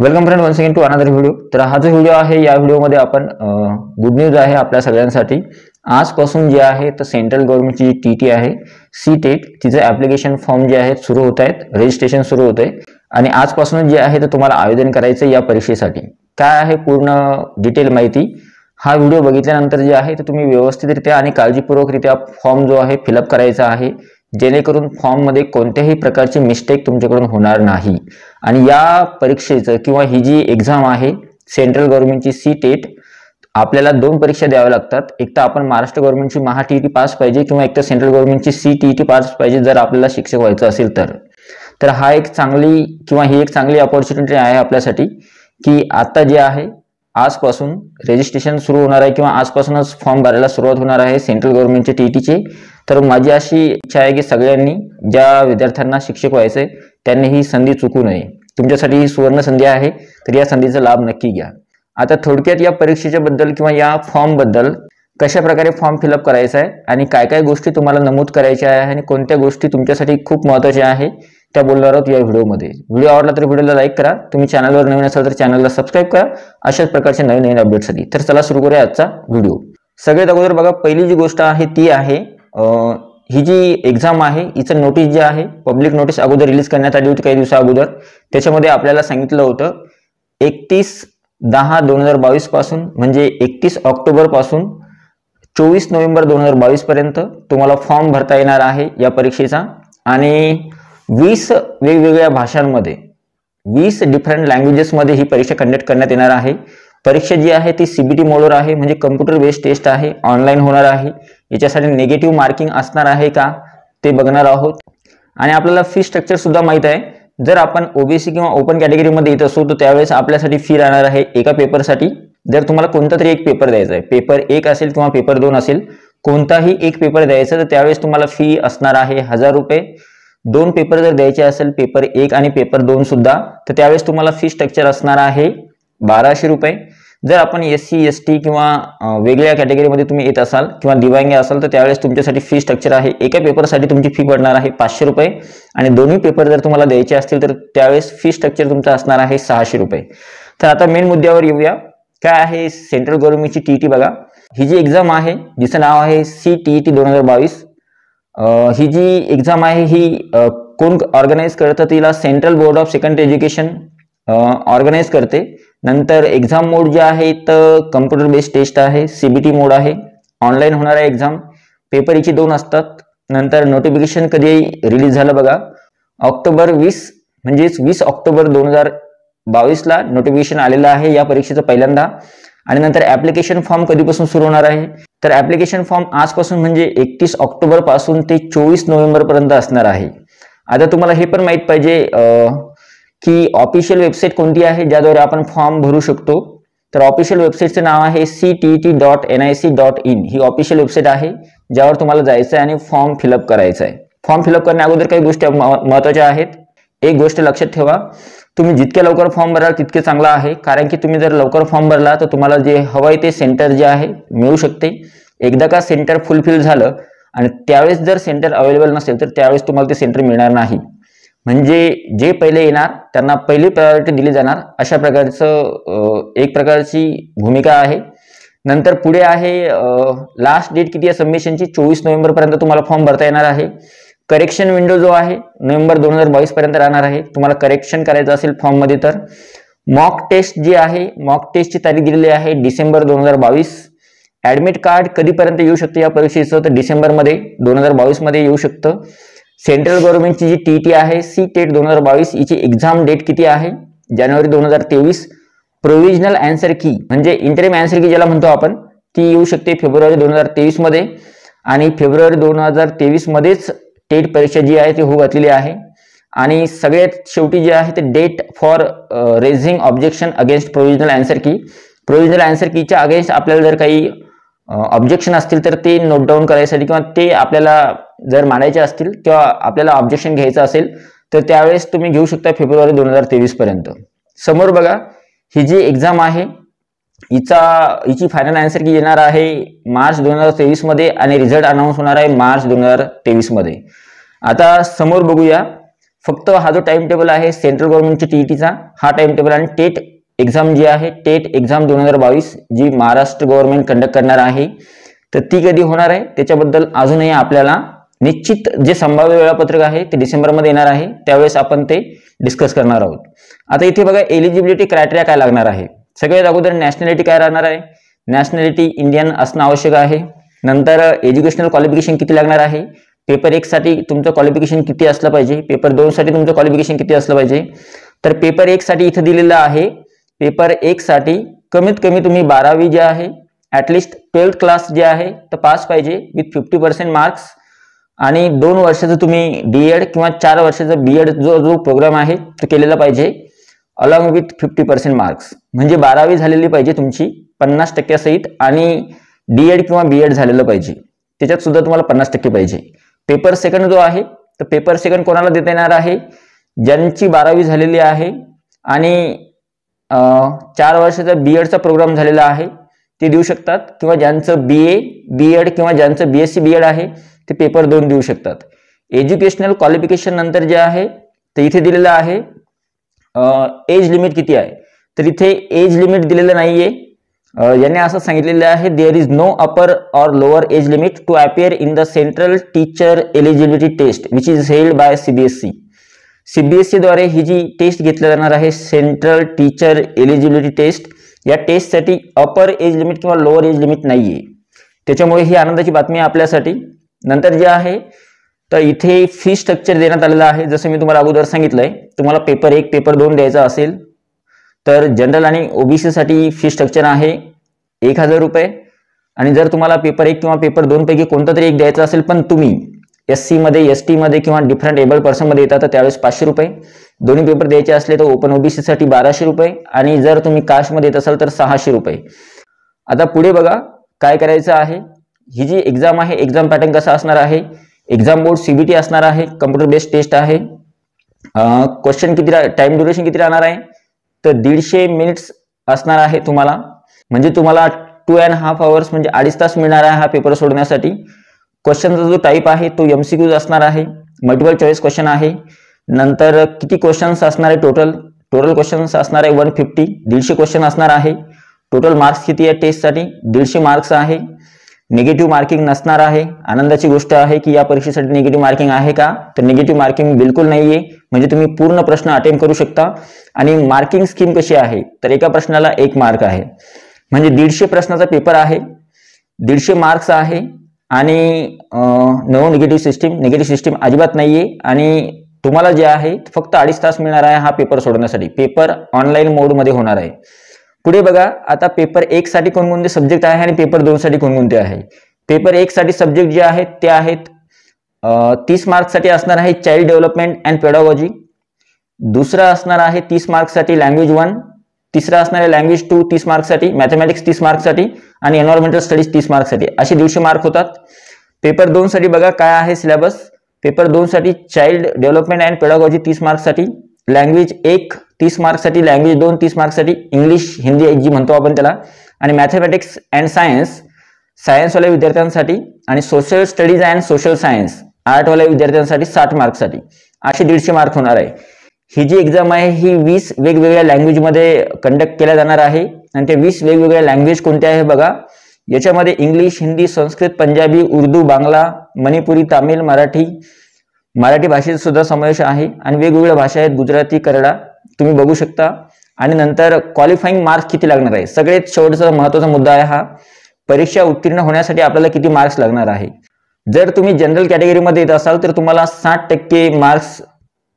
welcome friend one second to another video तर हा जो व्हिडिओ आहे या व्हिडिओमध्ये आपण गुड न्यूज आहे आपल्या सगळ्यांसाठी आजपासून जे आहे तर सेंट्रल गव्हर्नमेंटची जी टी टी आहे सी टेट e तिचे ॲप्लिकेशन फॉर्म जे आहे सुरू होत आहेत रजिस्ट्रेशन सुरू होत आहे आणि आजपासून जे आहे तर तुम्हाला आवेदन करायचं या परीक्षेसाठी काय आहे पूर्ण डिटेल माहिती हा व्हिडिओ बघितल्यानंतर जे आहे तर तुम्ही रित्या आणि रित्या फॉर्म जो आहे फिलअप करायचा आहे जेणेकरून फॉर्ममध्ये कोणत्याही प्रकारची मिस्टेक तुमच्याकडून होणार नाही आणि या परीक्षेचं किंवा ही जी एक्झाम आहे सेंट्रल गव्हर्नमेंटची सी टेट आपल्याला दोन परीक्षा द्याव्या लागतात एक तर आपण महाराष्ट्र गव्हर्नमेंटची महा टी टी पास पाहिजे किंवा एक तर सेंट्रल गव्हर्नमेंटची सी टी टी पास पाहिजे जर आपल्याला शिक्षक व्हायचं असेल तर तर हा एक चांगली किंवा ही एक चांगली अपॉर्च्युनिटी आहे आपल्यासाठी की आता जे आहे आजपासून रजिस्ट्रेशन सुरू होणार आहे किंवा आजपासूनच फॉर्म भरायला सुरुवात होणार आहे सेंट्रल गव्हर्नमेंटचे टी टीचे तर माझी अशी इच्छा आहे की सगळ्यांनी ज्या विद्यार्थ्यांना शिक्षक व्हायचं आहे त्यांनी ही संधी चुकू नये तुमच्यासाठी ही सुवर्ण संधी आहे तर या संधीचा लाभ नक्की घ्या आता थोडक्यात या परीक्षेच्या बद्दल किंवा या फॉर्मबद्दल कशा प्रकारे फॉर्म फिलअप करायचा आहे आणि काय काय गोष्टी तुम्हाला नमूद करायच्या आहे आणि कोणत्या गोष्टी तुमच्यासाठी खूप महत्त्वाच्या आहे त्या बोलणार आहोत या व्हिडिओमध्ये व्हिडिओ आवडला तर व्हिडिओला लाईक करा तुम्ही चॅनलवर नवीन असाल तर चॅनलला सबस्क्राईब करा अशाच प्रकारचे नवीन नवीन अपडेट्ससाठी तर चला सुरू करूया आजचा व्हिडिओ सगळ्यात अगोदर बघा पहिली जी गोष्ट आहे ती आहे ही जी एक्झाम आहे हिचं नोटीस जे आहे पब्लिक नोटीस अगोदर रिलीज करण्यात आली होती काही दिवसा अगोदर त्याच्यामध्ये आपल्याला सांगितलं होतं एकतीस दहा दोन हजार बावीस पासून म्हणजे एकतीस ऑक्टोबर पासून चोवीस नोव्हेंबर दोन हजार बावीस पर्यंत तुम्हाला फॉर्म भरता येणार आहे या परीक्षेचा आणि वीस वेगवेगळ्या भाषांमध्ये वीस डिफरंट लँग्वेजेसमध्ये ही परीक्षा कंडक्ट करण्यात येणार आहे परीक्षा जी आहे ती सीबीटी मोडवर आहे म्हणजे कम्प्युटर बेस्ड टेस्ट आहे ऑनलाईन होणार आहे याच्यासाठी नेगेटिव्ह मार्किंग असणार आहे का ते बघणार आहोत आणि आपल्याला फी स्ट्रक्चर सुद्धा माहीत आहे जर आपण ओबीसी किंवा ओपन कॅटेगरीमध्ये येत असू तर त्यावेळेस आपल्यासाठी फी राहणार आहे एका पेपरसाठी जर तुम्हाला कोणता तरी एक पेपर द्यायचा आहे पेपर एक असेल किंवा पेपर दोन असेल कोणताही एक पेपर द्यायचा तर त्यावेळेस तुम्हाला फी असणार आहे हजार रुपये दोन पेपर जर द्यायचे असेल पेपर एक आणि पेपर दोन सुद्धा तर त्यावेळेस तुम्हाला फी स्ट्रक्चर असणार आहे बाराशे रुपये जर आपण एस सी एस टी किंवा वेगळ्या कॅटेगरीमध्ये तुम्ही येत असाल किंवा दिव्यांग असाल तर त्यावेळेस तुमच्यासाठी फी स्ट्रक्चर आहे एका पेपरसाठी तुमची फी पडणार आहे पाचशे रुपये आणि दोन्ही पेपर जर तुम्हाला द्यायचे असतील तर त्यावेळेस फी स्ट्रक्चर तुमचं असणार आहे सहाशे रुपये तर आता मेन मुद्द्यावर येऊया काय आहे सेंट्रल गव्हर्नमेंटची टी बघा ही जी एक्झाम आहे जिचं नाव आहे सी टी ई टी दोन हजार बावीस ही जी एक्झाम आहे ही कोण ऑर्गनाईज करतं तिला central board of secondary education organise करते नंतर एक्झाम मोड जे आहे तर कम्प्युटर बेस्ड टेस्ट आहे सीबीटी मोड आहे ऑनलाईन होणार आहे एक्झाम पेपर याची दोन असतात नंतर नोटिफिकेशन कधी रिलीज झालं बघा ऑक्टोबर वीस म्हणजेच वीस ऑक्टोबर दोन हजार बावीसला नोटिफिकेशन आलेलं आहे या परीक्षेचं पहिल्यांदा आणि नंतर ऍप्लिकेशन फॉर्म कधीपासून सुरू होणार आहे तर ऍप्लिकेशन फॉर्म आजपासून म्हणजे एकतीस ऑक्टोबरपासून ते चोवीस नोव्हेंबरपर्यंत असणार आहे आता तुम्हाला हे पण माहीत पाहिजे की ऑफिशियल वेबसाईट कोणती आहे ज्याद्वारे आपण फॉर्म भरू शकतो तर ऑफिशियल वेबसाईटचं नाव आहे C T T dot N I C dot in ही ऑफिशियल वेबसाईट आहे ज्यावर तुम्हाला जायचं आहे आणि फॉर्म फिलअप करायचा आहे फॉर्म फिलअप करण्या अगोदर काही गोष्टी महत्वाच्या आहेत एक गोष्ट लक्षात ठेवा तुम्ही जितक्या लवकर फॉर्म भराल तितके चांगला आहे कारण की तुम्ही जर लवकर फॉर्म भरला तर तुम्हाला जे हवं आहे ते सेंटर जे आहे मिळू शकते एकदा का सेंटर फुलफिल झालं आणि त्यावेळेस जर सेंटर अवेलेबल नसेल तर त्यावेळेस तुम्हाला ते सेंटर मिळणार नाही म्हणजे जे पहिले येणार त्यांना पहिली प्रायोरिटी दिली जाणार अशा प्रकारचं एक प्रकारची भूमिका आहे नंतर पुढे आहे लास्ट डेट किती आहे सबमिशनची चोवीस नोव्हेंबरपर्यंत तुम्हाला फॉर्म भरता येणार आहे करेक्शन विंडो जो आहे नोव्हेंबर दोन हजार बावीस पर्यंत राहणार आहे तुम्हाला करेक्शन करायचं असेल फॉर्ममध्ये तर मॉक टेस्ट जी आहे मॉक टेस्टची तारीख दिलेली आहे डिसेंबर दोन हजार बावीस ऍडमिट कार्ड कधीपर्यंत येऊ शकतो या परीक्षेचं तर डिसेंबरमध्ये दोन हजार मध्ये येऊ शकतं सेंट्रल गव्हर्नमेंटची जी टी टी आहे सी टेट e दोन हजार बावीस हिची एक्झाम डेट किती आहे जानेवारी दोन हजार तेवीस प्रोव्हिजनल अँसर की म्हणजे इंटरिम अँसर की ज्याला म्हणतो आपण ती येऊ शकते फेब्रुवारी दोन हजार तेवीसमध्ये आणि फेब्रुवारी दोन हजार तेवीसमध्येच टेट परीक्षा जी आहे ती होऊ घातलेली आहे आणि सगळ्यात शेवटी जे आहे ते date for raising objection against provisional answer key provisional answer कीच्या अगेन्स्ट आपल्याला जर काही ऑब्जेक्शन असतील तर ते नोट डाऊन करायसाठी किंवा ते आपल्याला जर मांडायचे असतील किंवा आपल्याला ऑब्जेक्शन घ्यायचं असेल तर त्यावेळेस तुम्ही घेऊ शकता फेब्रुवारी दोन हजार तेवीसपर्यंत समोर बघा ही जी एक्झाम आहे हिचा हिची फायनल आन्सर की येणार आहे मार्च दोन हजार मध्ये आणि रिझल्ट अनाऊन्स होणार आहे मार्च दोन हजार मध्ये आता समोर बघूया फक्त हा जो टाइम टेबल आहे सेंट्रल गव्हर्नमेंटच्या टीईटीचा हा टाइम टेबल आणि टेट एक्झाम जी आहे टेट एक्झाम दोन हजार बावीस जी महाराष्ट्र गव्हर्नमेंट कंडक्ट करणार आहे तर ती कधी होणार आहे त्याच्याबद्दल अजूनही आपल्याला निश्चित जे संभाव्य वेळापत्रक आहे ते डिसेंबरमध्ये येणार आहे त्यावेळेस आपण ते डिस्कस करणार आहोत आता इथे बघा एलिजिबिलिटी क्रायटेरिया काय लागणार आहे सगळ्यात अगोदर नॅशनॅलिटी काय राहणार आहे नॅशनॅलिटी इंडियन असणं आवश्यक आहे नंतर एज्युकेशनल uh, क्वालिफिकेशन किती लागणार आहे पेपर एकसाठी तुमचं क्वालिफिकेशन किती असलं पाहिजे पेपर दोनसाठी तुमचं क्वालिफिकेशन किती असलं पाहिजे तर पेपर एकसाठी इथं दिलेलं आहे पेपर एकसाठी कमीत कमी तुम्ही बारावी जे आहे ॲटलिस्ट ट्वेल्थ क्लास जे आहे तर पास पाहिजे विथ फिफ्टी पर्सेंट मार्क्स आणि दोन वर्षाचं तुम्ही डी एड किंवा चार वर्षाचा बी एड जो जो प्रोग्राम आहे तो केलेला पाहिजे along with fifty percent marks म्हणजे बारावी झालेली पाहिजे तुमची पन्नास टक्क्यासहित आणि डी एड किंवा बी एड झालेलं पाहिजे त्याच्यात सुद्धा तुम्हाला पन्नास टक्के पाहिजे पेपर सेकंड जो आहे तर पेपर सेकंड कोणाला देता येणार आहे ज्यांची बारावी झालेली आहे आणि चार वर्षाचा बी एडचा प्रोग्राम झालेला आहे ते देऊ शकतात किंवा ज्यांचं बी ए बी एड किंवा ज्यांचं B S C B Ed आहे ते पेपर दोन देऊ शकतात एज्युकेशनल क्वालिफिकेशन नंतर जे आहे ते इथे दिलेलं आहे एज लिमिट किती आहे तर इथे एज लिमिट दिलेलं नाहीये याने असं सांगितलेलं आहे there is no upper or lower age limit to appear in the central teacher eligibility test which is held by CBSE द्वारे ही जी टेस्ट घेतली जाणार आहे सेंट्रल टीचर एलिजिबिलिटी टेस्ट या टेस्टसाठी अपर एज लिमिट किंवा लोअर एज लिमिट नाहीये त्याच्यामुळे ही आनंदाची बातमी आपल्यासाठी नंतर जे आहे तर इथे फी स्ट्रक्चर देण्यात आलेलं आहे जसं मी तुम्हाला अगोदर सांगितलंय तुम्हाला पेपर एक पेपर दोन द्यायचा असेल तर जनरल आणि ओबीसीसाठी फी स्ट्रक्चर आहे एक हजार रुपये आणि जर तुम्हाला पेपर एक किंवा पेपर दोनपैकी कोणता तरी एक द्यायचा असेल पण तुम्ही एस सीमध्ये एस टीमध्ये किंवा डिफरंट एबल पर्सनमध्ये येतात तर त्यावेळेस पाचशे रुपये दोन्ही पेपर द्यायचे असले तर ओपन ओबीसीसाठी बाराशे रुपये आणि जर तुम्ही कास्टमध्ये येत असाल तर सहाशे रुपये आता पुढे बघा काय करायचं आहे ही जी एक्झाम आहे एक्झाम पॅटर्न कसा असणार आहे एक्झाम बोर्ड सीबीटी असणार आहे कम्प्युटर बेस्ड टेस्ट आहे क्वेश्चन किती टाइम ड्युरेशन किती राहणार आहे तर दीडशे मिनिट्स असणार आहे तुम्हाला म्हणजे तुम्हाला टू अँड हाफ आवर्स म्हणजे अडीच तास मिळणार आहे हा पेपर सोडण्यासाठी क्वेश्चनचा जो टाईप आहे तो एमसीक्यूज असणार आहे मल्टिपल चॉईस क्वेश्चन आहे नंतर किती क्वेश्चन्स असणार आहे टोटल टोटल क्वेश्चन असणार आहे वन फिफ्टी दीडशे क्वेश्चन असणार आहे टोटल मार्क्स किती आहे टेस्टसाठी दीडशे मार्क्स आहे निगेटिव्ह मार्किंग नसणार आहे आनंदाची गोष्ट आहे की या परीक्षेसाठी निगेटिव्ह मार्किंग आहे का तर निगेटिव्ह मार्किंग बिलकुल नाहीये म्हणजे तुम्ही पूर्ण प्रश्न अटेंड करू शकता आणि मार्किंग स्कीम कशी आहे तर एका प्रश्नाला एक मार्क आहे म्हणजे दीडशे प्रश्नाचा पेपर आहे दीडशे मार्क्स आहे आणि no negative system negative system अजिबात नाहीये आणि तुम्हाला जे आहे फक्त अडीच तास मिळणार आहे हा पेपर सोडवण्यासाठी पेपर ऑनलाईन मोडमध्ये होणार आहे पुढे बघा आता पेपर एक साठी कोणकोणते सब्जेक्ट आहे आणि पेपर दोन साठी कोणकोणते आहे पेपर एक साठी सब्जेक्ट जे आहेत ते आहेत तीस मार्क्ससाठी असणार आहे चाइल्ड डेव्हलपमेंट अँड पेडॉलॉजी दुसरा असणार आहे तीस मार्क्ससाठी लँग्वेज वन तिसरा असणार आहे लँग्वेज टू तीस मार्क्ससाठी मॅथमॅटिक्स तीस मार्क्ससाठी आणि एन्व्हायरमेंटल स्टडीज तीस मार्क्ससाठी असे दीडशे मार्क होतात पेपर दोनसाठी बघा काय आहे सिलेबस पेपर दोनसाठी चाइल्ड डेव्हलपमेंट अँड पेडॉलॉजी तीस मार्क्ससाठी लँग्वेज एक तीस मार्क्ससाठी लँग्वेज दोन तीस मार्क्ससाठी इंग्लिश हिंदी जी म्हणतो आपण त्याला आणि मॅथमॅटिक्स अँड सायन्स सायन्सवाल्या विद्यार्थ्यांसाठी आणि social studies and social science आर्टवाल्या विद्यार्थ्यांसाठी साठ मार्क्ससाठी असे दीडशे मार्क होणार आहे ही जी एक्झाम आहे ही वीस वेगवेगळ्या लँग्वेजमध्ये कंडक्ट केल्या जाणार आहे आणि त्या वीस वेगवेगळ्या लँग्वेज कोणत्या आहे बघा याच्यामध्ये इंग्लिश हिंदी संस्कृत पंजाबी उर्दू बांगला मणिपुरी तामिळ मराठी मराठी भाषेचा सुद्धा समावेश आहे आणि वेगवेगळ्या भाषा आहेत गुजराती करडा तुम्ही बघू शकता आणि नंतर क्वालिफाईंग मार्क्स किती लागणार आहे सगळ्यात शेवटचा महत्वाचा मुद्दा आहे हा परीक्षा उत्तीर्ण होण्यासाठी आपल्याला किती मार्क्स लागणार आहे जर तुम्ही जनरल कॅटेगरीमध्ये येत असाल तर तुम्हाला साठ टक्के मार्क्स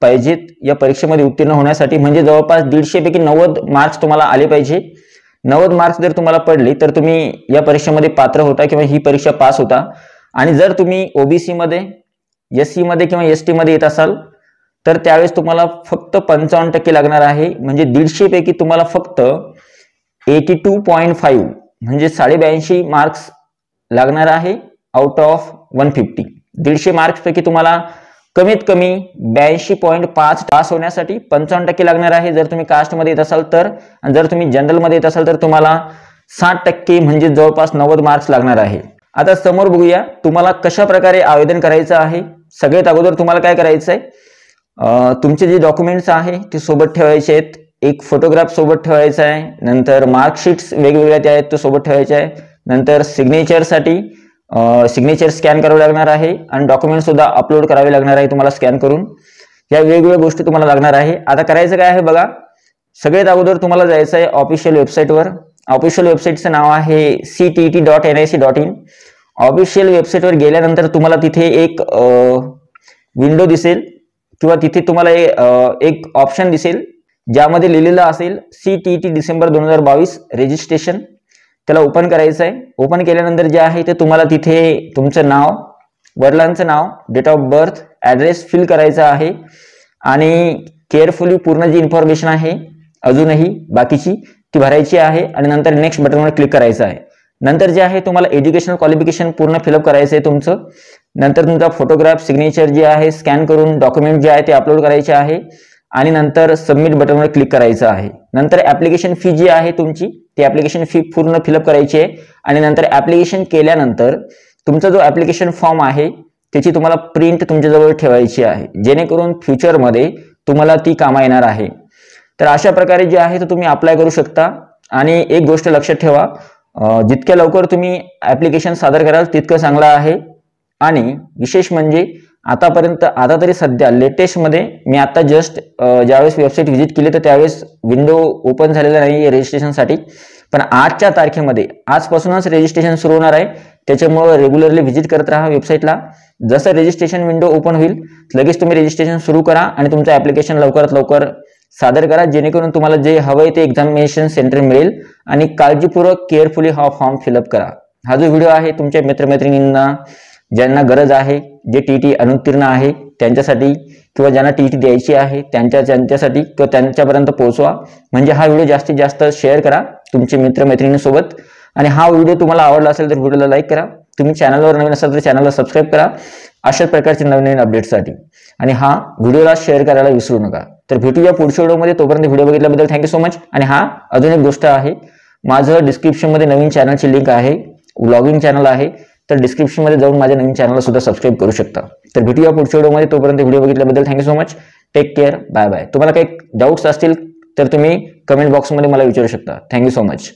पाहिजेत या परीक्षेमध्ये उत्तीर्ण होण्यासाठी म्हणजे जवळपास दीडशेपैकी नव्वद मार्क्स तुम्हाला आले पाहिजे नव्वद मार्क्स जर तुम्हाला पडले तर तुम्ही या परीक्षेमध्ये पात्र होता किंवा ही परीक्षा पास होता आणि जर तुम्ही ओबीसीमध्ये एस मध्ये किंवा एस टीमध्ये येत असाल तर त्यावेळेस तुम्हाला फक्त पंचावन्न टक्के लागणार आहे म्हणजे पैकी तुम्हाला फक्त एटी टू पॉईंट फाईव्ह म्हणजे साडेब्याऐंशी मार्क्स लागणार आहे आउट ऑफ वन फिफ्टी दीडशे मार्क्सपैकी तुम्हाला कमीत कमी ब्याऐंशी पॉईंट पाच पास होण्यासाठी पंचावन्न टक्के लागणार आहे जर तुम्ही कास्टमध्ये येत असाल तर जर तुम्ही जनरलमध्ये येत असाल तर तुम्हाला साठ टक्के म्हणजे जवळपास नव्वद मार्क्स लागणार आहे आता समोर बघूया तुम्हाला कशा प्रकारे आवेदन करायचं आहे सगळ्यात अगोदर तुम्हाला काय करायचं आहे तुमचे जे डॉक्युमेंट्स आहे ते सोबत ठेवायचे आहेत एक फोटोग्राफ सोबत ठेवायचा आहे नंतर मार्कशीट्स वेगवेगळ्या त्या आहेत तो सोबत ठेवायचे आहे नंतर सिग्नेचरसाठी सिग्नेचर स्कॅन करावे लागणार आहे आणि डॉक्युमेंट सुद्धा अपलोड करावे लागणार आहे तुम्हाला स्कॅन करून या वेगवेगळ्या गोष्टी तुम्हाला लागणार आहे आता करायचं काय आहे बघा सगळ्यात अगोदर तुम्हाला जायचं आहे ऑफिशियल वेबसाईटवर ऑफिशियल वेबसाईटचं नाव आहे C T T dot N I C dot in official वेबसाईटवर गेल्यानंतर तुम्हाला तिथे एक विंडो दिसेल किंवा तिथे तुम्हाला एक ऑप्शन दिसेल ज्यामध्ये लिहिलेलं असेल सी टी टी डिसेंबर दोन हजार बावीस रजिस्ट्रेशन त्याला ओपन करायचं आहे ओपन केल्यानंतर जे आहे ते तुम्हाला तिथे तुमचं नाव वडिलांचं नाव date of birth address fill करायचा आहे आणि केअरफुली पूर्ण जी इन्फॉर्मेशन आहे अजूनही बाकीची ती भरायची आहे आणि नंतर नेक्स्ट बटनवर क्लिक करायचं आहे नंतर जे आहे तुम्हाला एज्युकेशनल क्वालिफिकेशन पूर्ण फिलअप करायचं आहे तुमचं नंतर तुमचा फोटोग्राफ सिग्नेचर जे आहे स्कॅन करून डॉक्युमेंट जे आहे ते अपलोड करायचे आहे आणि नंतर सबमिट बटनवर क्लिक करायचं आहे नंतर ऍप्लिकेशन फी जी आहे तुमची ती ॲप्लिकेशन फी पूर्ण फिलअप करायची आहे आणि नंतर ऍप्लिकेशन केल्यानंतर तुमचा जो ऍप्लिकेशन फॉर्म आहे त्याची तुम्हाला प्रिंट तुमच्याजवळ ठेवायची आहे जेणेकरून फ्युचरमध्ये तुम्हाला ती कामा येणार आहे तर अशा प्रकारे जे आहे तो तुम्ही अप्लाय करू शकता आणि एक गोष्ट लक्षात ठेवा जितक्या लवकर तुम्ही ॲप्लिकेशन सादर कराल तितकं चांगलं आहे आणि विशेष म्हणजे आतापर्यंत आता तरी सध्या लेटेस्टमध्ये मी आता जस्ट ज्यावेळेस वेबसाईट व्हिजिट केली तर त्यावेळेस विंडो ओपन झालेला नाही आहे रजिस्ट्रेशनसाठी पण आजच्या तारखेमध्ये आजपासूनच रजिस्ट्रेशन सुरू होणार आहे त्याच्यामुळं रेग्युलरली व्हिजिट करत राहा वेबसाईटला जसं रजिस्ट्रेशन विंडो ओपन होईल लगेच तुम्ही रजिस्ट्रेशन सुरू करा आणि तुमचं ॲप्लिकेशन लवकरात लवकर सादर करा जेणेकरून तुम्हाला जे हवं आहे ते एक्झामिनेशन सेंटर मिळेल आणि काळजीपूर्वक केअरफुली हा फॉर्म फिलअप करा हा जो व्हिडिओ आहे तुमच्या मित्रमैत्रिणींना ज्यांना गरज आहे जे टी टी अनुत्तीर्ण आहे त्यांच्यासाठी किंवा ज्यांना टी टी द्यायची आहे त्यांच्या त्यांच्यासाठी किंवा त्यांच्यापर्यंत पोहोचवा म्हणजे हा व्हिडिओ जास्तीत जास्त शेअर करा तुमचे मित्रमैत्रिणींसोबत आणि हा व्हिडिओ तुम्हाला आवडला असेल तर व्हिडिओला लाईक करा तुम्ही चॅनलवर नवीन असाल तर चॅनलला सबस्क्राईब करा अशाच प्रकारचे नवीन नवीन अपडेट्ससाठी आणि हा व्हिडिओला शेअर करायला विसरू नका तर या पुढच्या व्हिडिओमध्ये तोपर्यंत व्हिडिओ बघितल्याबद्दल थँक्यू सो मच आणि हा अजून एक गोष्ट आहे माझं डिस्क्रिप्शनमध्ये नवीन चॅनलची लिंक आहे व्लॉगिंग चॅनल आहे तर डिस्क्रिप्शनमध्ये जाऊन माझ्या नवीन चॅनलला सुद्धा सबस्क्राईब करू शकता तर या पुढच्या व्हिडिओमध्ये तोपर्यंत व्हिडिओ बघितल्याबद्दल thank you so much take care bye bye तुम्हाला काही डाऊट्स असतील तर तुम्ही कमेंट बॉक्समध्ये मला विचारू शकता थँक्यू सो मच